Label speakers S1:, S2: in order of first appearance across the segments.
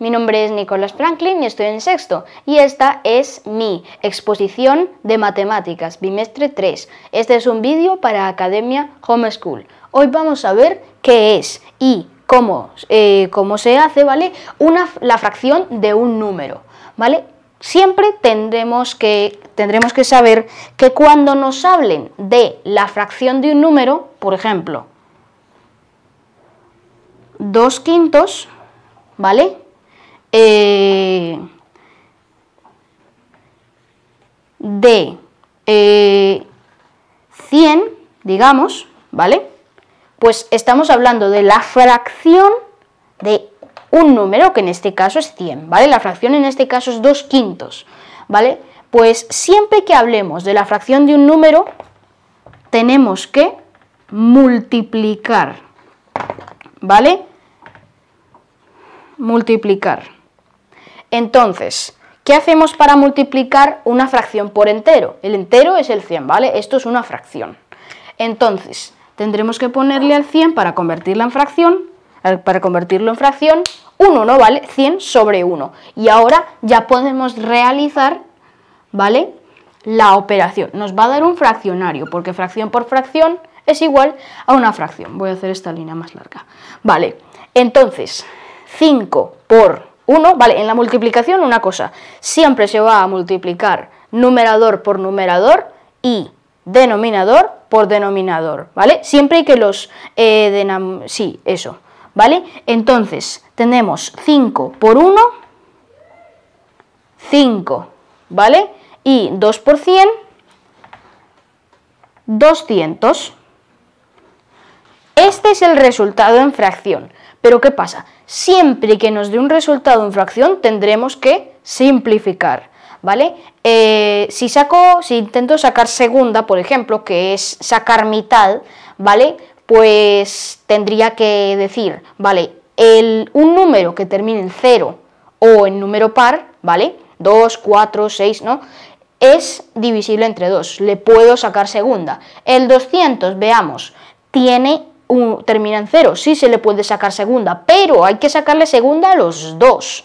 S1: Mi nombre es Nicolás Franklin y estoy en sexto. Y esta es mi exposición de matemáticas, bimestre 3. Este es un vídeo para Academia Homeschool. Hoy vamos a ver qué es y cómo, eh, cómo se hace, ¿vale? la fracción de un número, ¿vale? Siempre tendremos que, tendremos que saber que cuando nos hablen de la fracción de un número, por ejemplo, dos quintos, ¿vale? Eh, de 100, eh, digamos, ¿vale? Pues estamos hablando de la fracción de un número, que en este caso es 100, ¿vale? La fracción en este caso es 2 quintos, ¿vale? Pues siempre que hablemos de la fracción de un número, tenemos que multiplicar, ¿vale? Multiplicar. Entonces, ¿qué hacemos para multiplicar una fracción por entero? El entero es el 100, ¿vale? Esto es una fracción. Entonces, tendremos que ponerle al 100 para convertirla en fracción, para convertirlo en fracción, 1, ¿no? ¿Vale? 100 sobre 1. Y ahora ya podemos realizar, ¿vale? La operación. Nos va a dar un fraccionario, porque fracción por fracción es igual a una fracción. Voy a hacer esta línea más larga. Vale, entonces, 5 por 1, vale, en la multiplicación una cosa, siempre se va a multiplicar numerador por numerador y denominador por denominador, ¿vale? Siempre hay que los... Eh, sí, eso, ¿vale? Entonces, tenemos 5 por 1, 5, ¿vale? Y 2 por 100, 200. Este es el resultado en fracción. Pero ¿qué pasa? Siempre que nos dé un resultado en fracción tendremos que simplificar, ¿vale? Eh, si, saco, si intento sacar segunda, por ejemplo, que es sacar mitad, ¿vale? Pues tendría que decir, ¿vale? un número que termine en 0 o en número par, ¿vale? 2, 4, 6, ¿no? Es divisible entre 2, le puedo sacar segunda. El 200, veamos, tiene termina en 0, Sí se le puede sacar segunda, pero hay que sacarle segunda a los dos.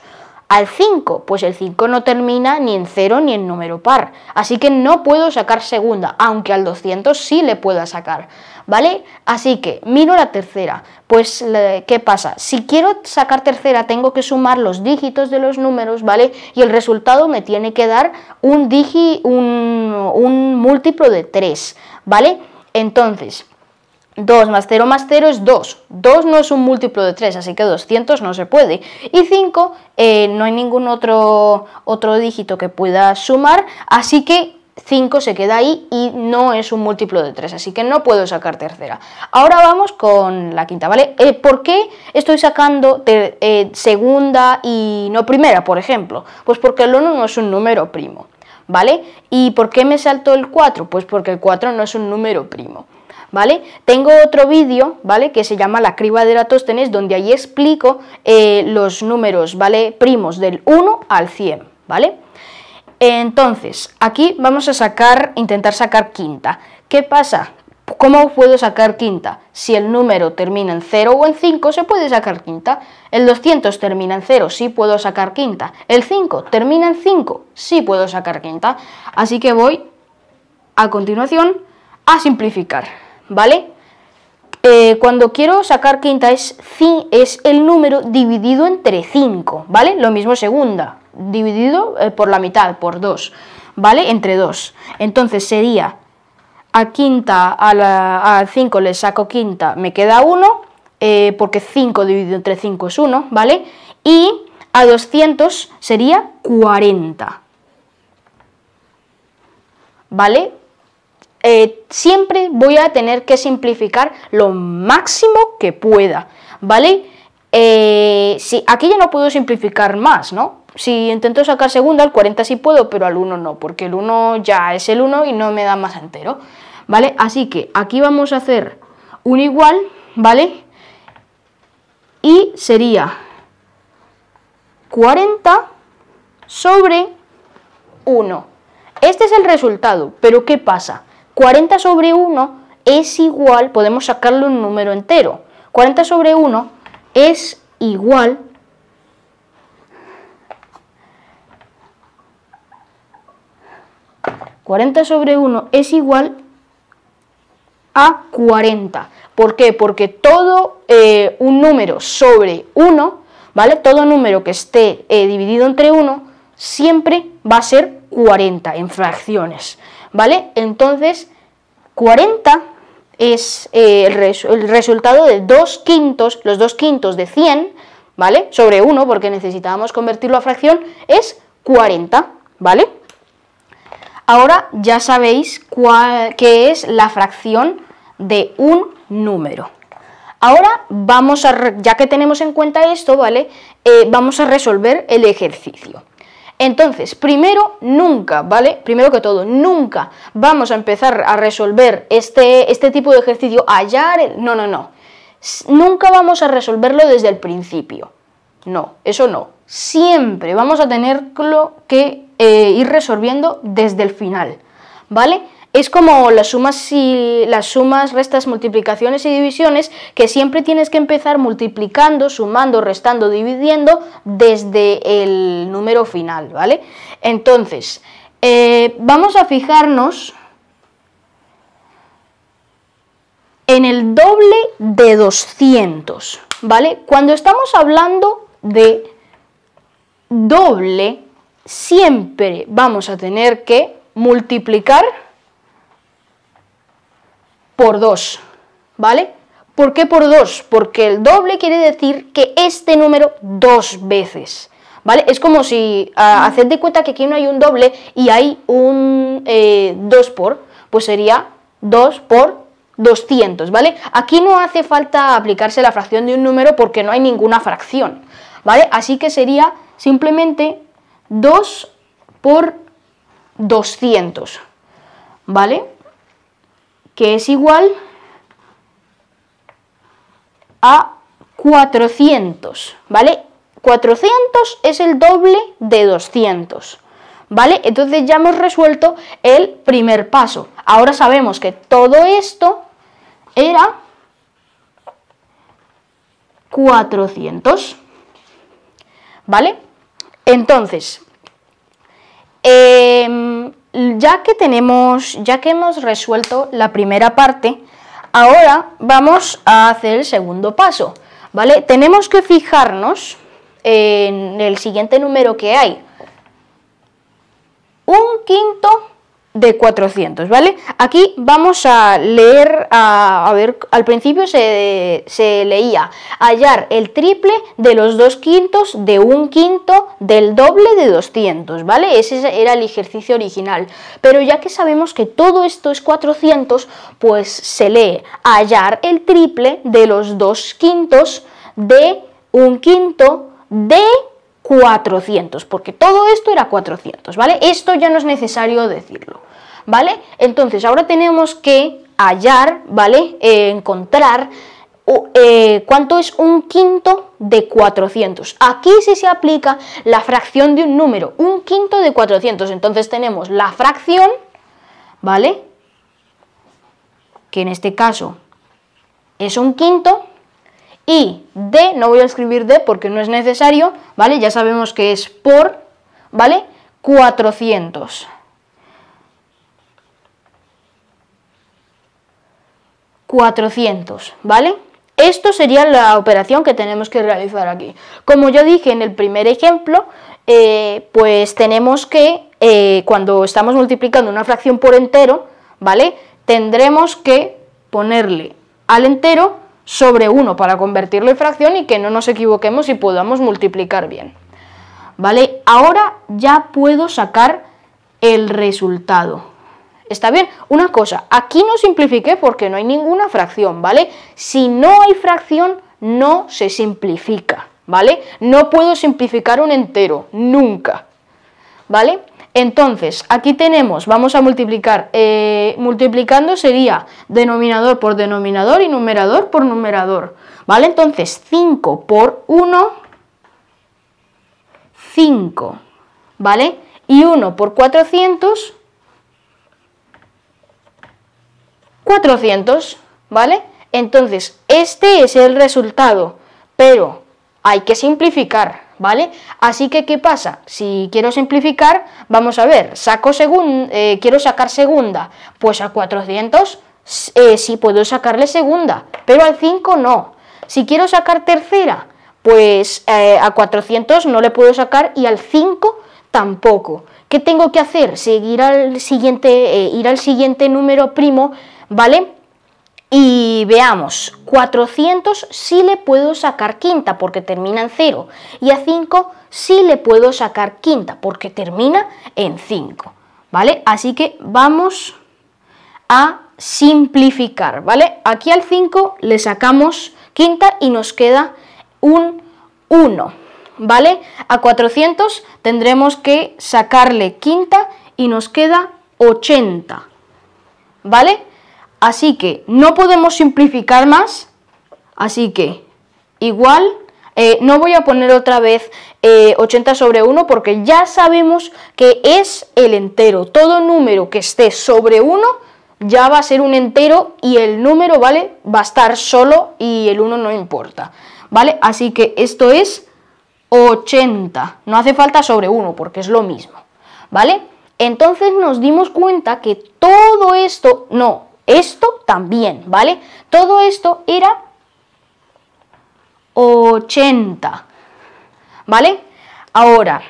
S1: Al 5, pues el 5 no termina ni en cero ni en número par, así que no puedo sacar segunda, aunque al 200 sí le pueda sacar, ¿vale? Así que miro la tercera, pues ¿qué pasa? Si quiero sacar tercera tengo que sumar los dígitos de los números, ¿vale? Y el resultado me tiene que dar un, digi, un, un múltiplo de 3, ¿vale? Entonces, 2 más 0 más 0 es 2. 2 no es un múltiplo de 3, así que 200 no se puede. Y 5 eh, no hay ningún otro, otro dígito que pueda sumar, así que 5 se queda ahí y no es un múltiplo de 3, así que no puedo sacar tercera. Ahora vamos con la quinta, ¿vale? Eh, ¿Por qué estoy sacando eh, segunda y no primera, por ejemplo? Pues porque el 1 no es un número primo, ¿vale? ¿Y por qué me salto el 4? Pues porque el 4 no es un número primo. ¿vale? Tengo otro vídeo, ¿vale? Que se llama La criba de Eratóstenes, donde ahí explico eh, los números, ¿vale? Primos del 1 al 100, ¿vale? Entonces, aquí vamos a sacar, intentar sacar quinta. ¿Qué pasa? ¿Cómo puedo sacar quinta? Si el número termina en 0 o en 5, se puede sacar quinta. El 200 termina en 0, sí puedo sacar quinta. El 5 termina en 5, sí puedo sacar quinta. Así que voy a continuación a simplificar. ¿vale? Eh, cuando quiero sacar quinta es, es el número dividido entre 5, ¿vale? Lo mismo segunda, dividido eh, por la mitad, por 2, ¿vale? Entre 2. Entonces sería a quinta, a 5 le saco quinta, me queda 1, eh, porque 5 dividido entre 5 es 1, ¿vale? Y a 200 sería 40, ¿vale? Eh, siempre voy a tener que simplificar lo máximo que pueda, ¿vale? Eh, si, aquí ya no puedo simplificar más, ¿no? Si intento sacar segunda, al 40 sí puedo, pero al 1 no, porque el 1 ya es el 1 y no me da más entero, ¿vale? Así que aquí vamos a hacer un igual, ¿vale? Y sería 40 sobre 1. Este es el resultado, pero ¿qué pasa? 40 sobre 1 es igual, podemos sacarle un número entero. 40 sobre 1 es igual sobre es igual a 40. ¿Por qué? Porque todo eh, un número sobre 1, ¿vale? Todo número que esté eh, dividido entre 1 siempre va a ser 40 en fracciones. ¿vale? Entonces, 40 es eh, el, resultado de 2 quintos, los 2 quintos de 100, ¿vale? Sobre 1, porque necesitábamos convertirlo a fracción, es 40, ¿vale? Ahora ya sabéis qué es la fracción de un número. Ahora vamos a, ya que tenemos en cuenta esto, ¿vale? Eh, vamos a resolver el ejercicio. Entonces, primero, nunca, ¿vale? Primero que todo, nunca vamos a empezar a resolver este, este tipo de ejercicio, hallar, no, no, no. Nunca vamos a resolverlo desde el principio. No, eso no. Siempre vamos a tener que eh, ir resolviendo desde el final, ¿vale? Es como las sumas y las sumas, restas, multiplicaciones y divisiones, que siempre tienes que empezar multiplicando, sumando, restando, dividiendo desde el número final, ¿vale? Entonces, eh, vamos a fijarnos en el doble de 200, ¿vale? Cuando estamos hablando de doble, siempre vamos a tener que multiplicar por 2, ¿vale? ¿Por qué por 2? Porque el doble quiere decir que este número dos veces, ¿vale? Es como si haced de cuenta que aquí no hay un doble y hay un 2 eh, por, pues sería 2 por 200, ¿vale? Aquí no hace falta aplicarse la fracción de un número porque no hay ninguna fracción, ¿vale? Así que sería simplemente 2 por 200, ¿vale? que es igual a 400, ¿vale? 400 es el doble de 200, ¿vale? Entonces ya hemos resuelto el primer paso. Ahora sabemos que todo esto era 400, ¿vale? Entonces, eh, ya que tenemos, ya que hemos resuelto la primera parte, ahora vamos a hacer el segundo paso, ¿vale? Tenemos que fijarnos en el siguiente número que hay. Un quinto de 400, ¿vale? Aquí vamos a leer, a, ver, al principio se, se, leía hallar el triple de los dos quintos de un quinto del doble de 200, ¿vale? Ese era el ejercicio original, pero ya que sabemos que todo esto es 400, pues se lee hallar el triple de los dos quintos de un quinto de 400, porque todo esto era 400, ¿vale? Esto ya no es necesario decirlo, ¿vale? Entonces, ahora tenemos que hallar, ¿vale? Eh, encontrar eh, cuánto es un quinto de 400. Aquí sí se aplica la fracción de un número, un quinto de 400. Entonces tenemos la fracción, ¿vale? Que en este caso es un quinto, y de, no voy a escribir de porque no es necesario, ¿vale? Ya sabemos que es por, ¿vale? 400. 400, ¿vale? Esto sería la operación que tenemos que realizar aquí. Como yo dije en el primer ejemplo, eh, pues tenemos que, eh, cuando estamos multiplicando una fracción por entero, ¿vale? Tendremos que ponerle al entero sobre 1 para convertirlo en fracción y que no nos equivoquemos y podamos multiplicar bien. ¿Vale? Ahora ya puedo sacar el resultado. ¿Está bien? Una cosa, aquí no simplifiqué porque no hay ninguna fracción, ¿vale? Si no hay fracción, no se simplifica, ¿vale? No puedo simplificar un entero, nunca, ¿vale? Entonces, aquí tenemos, vamos a multiplicar, eh, multiplicando sería denominador por denominador y numerador por numerador, ¿vale? Entonces, 5 por 1, 5, ¿vale? Y 1 por 400, 400, ¿vale? Entonces, este es el resultado, pero hay que simplificar, ¿vale? Así que, ¿qué pasa? Si quiero simplificar, vamos a ver, saco eh, quiero sacar segunda, pues a 400 eh, sí puedo sacarle segunda, pero al 5 no. Si quiero sacar tercera, pues eh, a 400 no le puedo sacar y al 5 tampoco. ¿Qué tengo que hacer? Seguir al siguiente, ir al siguiente número primo, ¿vale? Y veamos, 400 sí le puedo sacar quinta porque termina en 0 y a 5 sí le puedo sacar quinta porque termina en 5, ¿vale? Así que vamos a simplificar, ¿vale? Aquí al 5 le sacamos quinta y nos queda un 1, ¿vale? A 400 tendremos que sacarle quinta y nos queda 80, ¿vale? Así que no podemos simplificar más, así que igual, eh, no voy a poner otra vez 80 eh, sobre 1 porque ya sabemos que es el entero. Todo número que esté sobre 1 ya va a ser un entero y el número, ¿vale? Va a estar solo y el 1 no importa, ¿vale? Así que esto es 80. No hace falta sobre 1 porque es lo mismo, ¿vale? Entonces nos dimos cuenta que todo esto, no, esto también, ¿vale? Todo esto era 80, ¿vale? Ahora,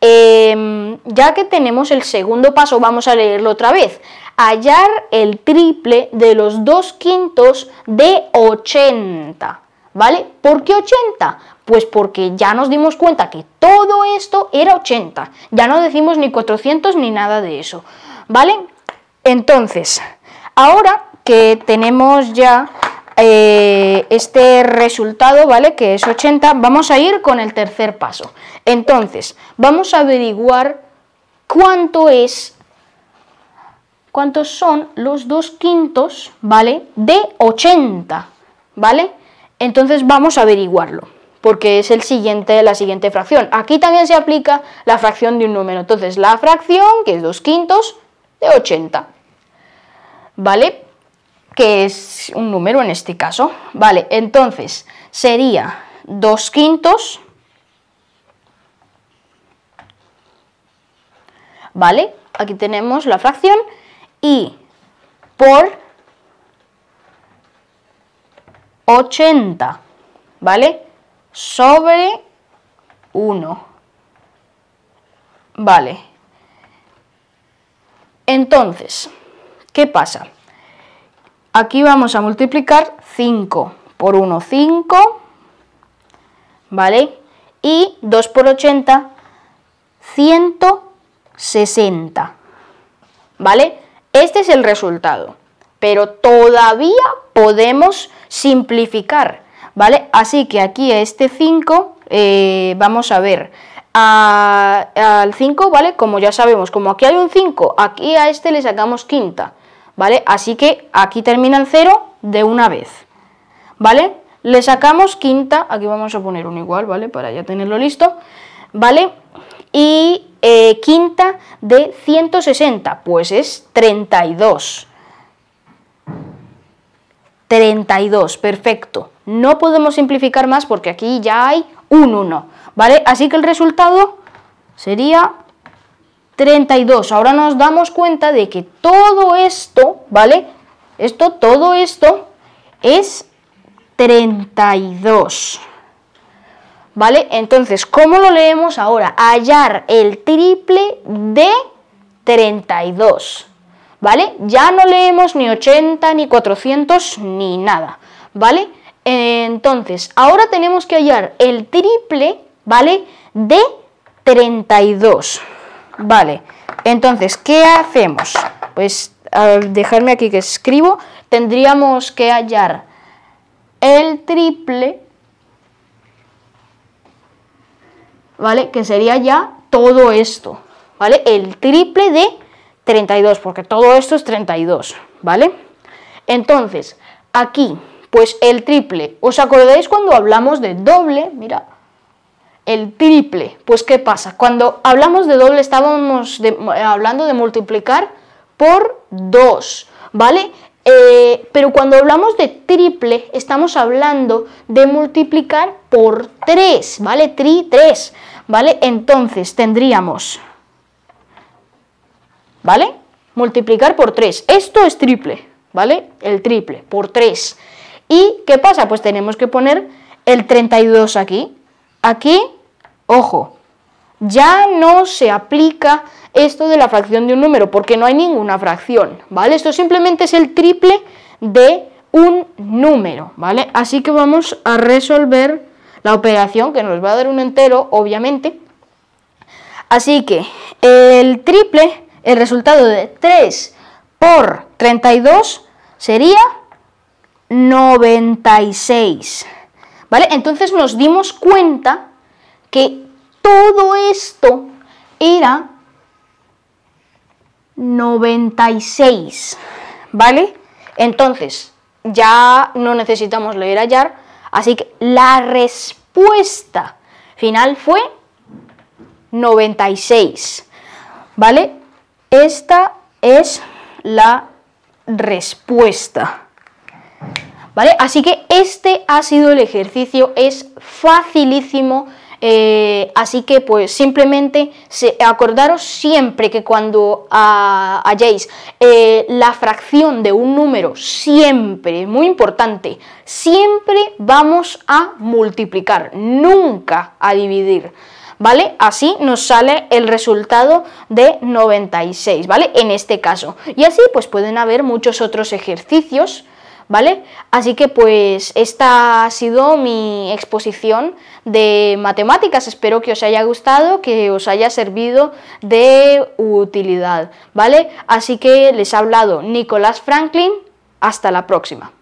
S1: em, ya que tenemos el segundo paso, vamos a leerlo otra vez. Hallar el triple de los dos quintos de 80. ¿Vale? ¿Por qué 80? Pues porque ya nos dimos cuenta que todo esto era 80. Ya no decimos ni 400 ni nada de eso. ¿Vale? Entonces, Ahora que tenemos ya eh, este resultado, ¿vale? Que es 80, vamos a ir con el tercer paso. Entonces, vamos a averiguar cuánto es, cuántos son los dos quintos, ¿vale? De 80, ¿vale? Entonces vamos a averiguarlo porque es el siguiente, la siguiente fracción. Aquí también se aplica la fracción de un número. Entonces, la fracción, que es 2 quintos, de 80. ¿vale? Que es un número en este caso, ¿vale? Entonces, sería dos quintos, ¿vale? Aquí tenemos la fracción y por 80, ¿vale? Sobre 1. Vale. Entonces, ¿Qué pasa? Aquí vamos a multiplicar 5 por 1, 5, ¿vale? Y 2 por 80, 160, ¿vale? Este es el resultado, pero todavía podemos simplificar, ¿vale? Así que aquí a este 5 eh, vamos a ver al 5, ¿vale? Como ya sabemos, como aquí hay un 5, aquí a este le sacamos quinta, ¿vale? Así que aquí termina el 0 de una vez, ¿vale? Le sacamos quinta, aquí vamos a poner un igual, ¿vale? Para ya tenerlo listo, ¿vale? Y eh, quinta de 160, pues es 32. 32, perfecto. No podemos simplificar más porque aquí ya hay un 1, ¿vale? Así que el resultado sería 32. Ahora nos damos cuenta de que todo esto, ¿vale? Esto, todo esto es 32. ¿Vale? Entonces, ¿cómo lo leemos ahora? Hallar el triple de 32. ¿Vale? Ya no leemos ni 80, ni 400, ni nada. ¿Vale? Entonces, ahora tenemos que hallar el triple, ¿vale? De 32. Vale, entonces, ¿qué hacemos? Pues al dejarme aquí que escribo, tendríamos que hallar el triple, ¿vale? Que sería ya todo esto, ¿vale? El triple de 32, porque todo esto es 32, ¿vale? Entonces, aquí, pues el triple, ¿os acordáis cuando hablamos de doble? Mira, el triple. Pues ¿qué pasa? Cuando hablamos de doble estábamos hablando de multiplicar por 2, ¿vale? Eh, pero cuando hablamos de triple estamos hablando de multiplicar por 3, ¿vale? Tri 3, ¿vale? Entonces tendríamos, ¿vale? Multiplicar por 3. Esto es triple, ¿vale? El triple, por 3. ¿Y qué pasa? Pues tenemos que poner el 32 aquí, aquí Ojo, ya no se aplica esto de la fracción de un número, porque no hay ninguna fracción, ¿vale? Esto simplemente es el triple de un número, ¿vale? Así que vamos a resolver la operación que nos va a dar un entero, obviamente. Así que el triple, el resultado de 3 por 32 sería 96, ¿vale? Entonces nos dimos cuenta que todo esto era 96, ¿vale? Entonces, ya no necesitamos leer hallar, así que la respuesta final fue 96, ¿vale? Esta es la respuesta. ¿Vale? Así que este ha sido el ejercicio, es facilísimo, eh, así que pues simplemente acordaros siempre que cuando ah, hayáis eh, la fracción de un número, siempre, muy importante, siempre vamos a multiplicar, nunca a dividir. ¿vale? Así nos sale el resultado de 96, ¿vale? En este caso. Y así pues pueden haber muchos otros ejercicios ¿vale? Así que pues esta ha sido mi exposición de matemáticas, espero que os haya gustado, que os haya servido de utilidad, ¿vale? Así que les ha hablado Nicolás Franklin, hasta la próxima.